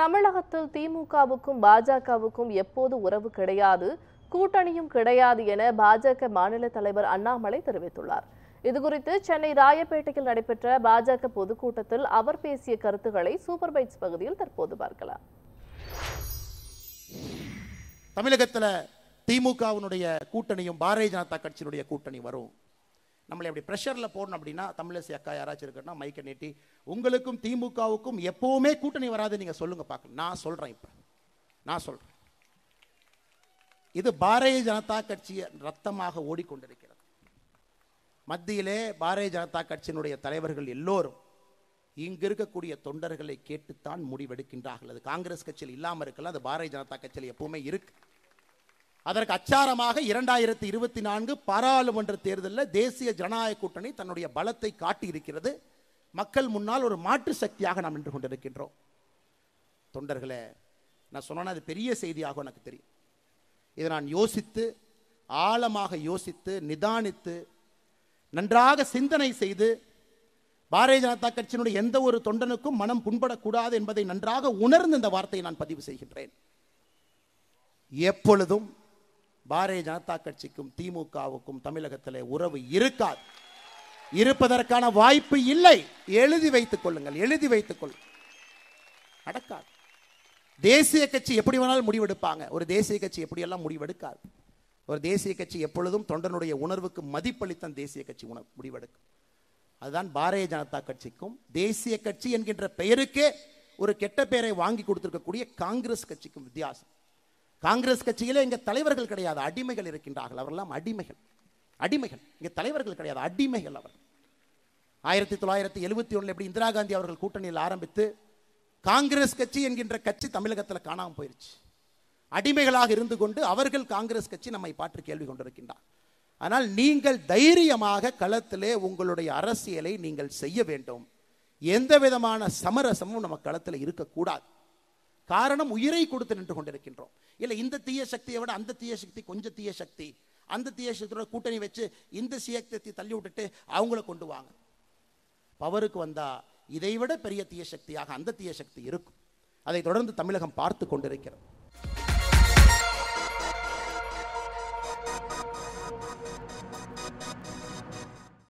தமிழகத்தில் திமுகவுக்கும் பாஜகவுக்கும் எப்போது உறவு கிடையாது கூட்டணியும் கிடையாது என பாஜக மாநில தலைவர் அண்ணாமலை தெரிவித்துள்ளார் இதுகுறித்து சென்னை ராயப்பேட்டையில் நடைபெற்ற பாஜக பொதுக்கூட்டத்தில் அவர் பேசிய கருத்துக்களை சூப்பர் பைட்ஸ் பகுதியில் தற்போது பார்க்கலாம் தமிழகத்தில் திமுகவினுடைய கூட்டணியும் பாரதிய ஜனதா கட்சியினுடைய கூட்டணி வரும் நம்மளை எப்படி ப்ரெஷரில் போடணும் அப்படின்னா தமிழரசி அக்கா யாராச்சும் இருக்கணும் மைக்கை நீட்டி உங்களுக்கும் திமுகவுக்கும் எப்போவுமே கூட்டணி வராது நீங்கள் சொல்லுங்கள் பார்க்கலாம் நான் சொல்கிறேன் இப்போ நான் சொல்கிறேன் இது பாரதிய ஜனதா கட்சியை ரத்தமாக ஓடிக்கொண்டிருக்கிறது மத்தியிலே பாரதிய ஜனதா கட்சியினுடைய தலைவர்கள் எல்லோரும் இங்கு இருக்கக்கூடிய தொண்டர்களை கேட்டுத்தான் முடிவெடுக்கின்றார்கள் அது காங்கிரஸ் கட்சியில் இல்லாமல் இருக்கலாம் அது பாரதிய ஜனதா கட்சியில் எப்பவுமே இருக்குது அதற்கு அச்சாரமாக இரண்டாயிரத்தி இருபத்தி நான்கு பாராளுமன்ற தேர்தலில் தேசிய ஜனநாயக கூட்டணி தன்னுடைய பலத்தை காட்டியிருக்கிறது மக்கள் முன்னால் ஒரு மாற்று சக்தியாக நாம் நின்று கொண்டிருக்கின்றோம் தொண்டர்களே நான் சொன்னேன்னா அது பெரிய செய்தியாகும் எனக்கு தெரியும் இதை நான் யோசித்து ஆழமாக யோசித்து நிதானித்து நன்றாக சிந்தனை செய்து பாரதிய ஜனதா கட்சியினுடைய எந்த ஒரு தொண்டனுக்கும் மனம் புண்படக்கூடாது என்பதை நன்றாக உணர்ந்து இந்த வார்த்தையை நான் பதிவு செய்கின்றேன் எப்பொழுதும் பாரதிய ஜனதா கட்சிக்கும் திமுகவுக்கும் தமிழகத்தில் உறவு இருக்காது இருப்பதற்கான வாய்ப்பு இல்லை எழுதி வைத்துக் கொள்ளுங்கள் எழுதி வைத்துக் கொள் நடக்காது தேசிய கட்சி எப்படி வேணாலும் முடிவெடுப்பாங்க ஒரு தேசிய கட்சி எப்படியெல்லாம் முடிவெடுக்காது ஒரு தேசிய கட்சி எப்பொழுதும் தொண்டனுடைய உணர்வுக்கு மதிப்பளித்தான் தேசிய கட்சி உணவு முடிவெடுக்கும் அதுதான் பாரதிய ஜனதா கட்சிக்கும் தேசிய கட்சி என்கின்ற பெயருக்கே ஒரு கெட்ட பெயரை வாங்கி கொடுத்துருக்கக்கூடிய காங்கிரஸ் கட்சிக்கும் வித்தியாசம் காங்கிரஸ் கட்சியிலே இங்கே தலைவர்கள் கிடையாது அடிமைகள் இருக்கின்றார்கள் அவரெல்லாம் அடிமைகள் அடிமைகள் இங்கே தலைவர்கள் கிடையாது அடிமைகள் அவர் ஆயிரத்தி தொள்ளாயிரத்தி எழுபத்தி ஒன்றில் எப்படி இந்திரா காந்தி அவர்கள் கூட்டணியில் ஆரம்பித்து காங்கிரஸ் கட்சி என்கின்ற கட்சி தமிழகத்தில் காணாமல் போயிருச்சு அடிமைகளாக இருந்து கொண்டு அவர்கள் காங்கிரஸ் கட்சி நம்மை பாற்று கேள்வி கொண்டிருக்கின்றார் ஆனால் நீங்கள் தைரியமாக களத்திலே உங்களுடைய அரசியலை நீங்கள் செய்ய வேண்டும் எந்த விதமான சமரசமும் நம்ம களத்தில் இருக்கக்கூடாது காரணம் உயிரை கொடுத்து நின்று கொண்டிருக்கின்றோம் இல்லை இந்த தீய சக்தியை விட அந்த தீய சக்தி கொஞ்சம் தீய சக்தி அந்த தீய சக்தியோட கூட்டணி வச்சு இந்த சக்தியை தள்ளி விட்டுட்டு அவங்கள கொண்டு வாங்க பவருக்கு வந்தால் இதைவிட பெரிய தீய சக்தியாக அந்த தீய சக்தி இருக்கும் அதை தொடர்ந்து தமிழகம் பார்த்து கொண்டிருக்கிறது